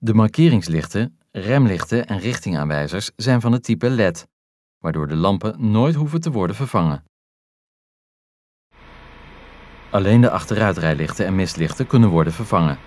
De markeringslichten, remlichten en richtingaanwijzers zijn van het type LED, waardoor de lampen nooit hoeven te worden vervangen. Alleen de achteruitrijlichten en mistlichten kunnen worden vervangen.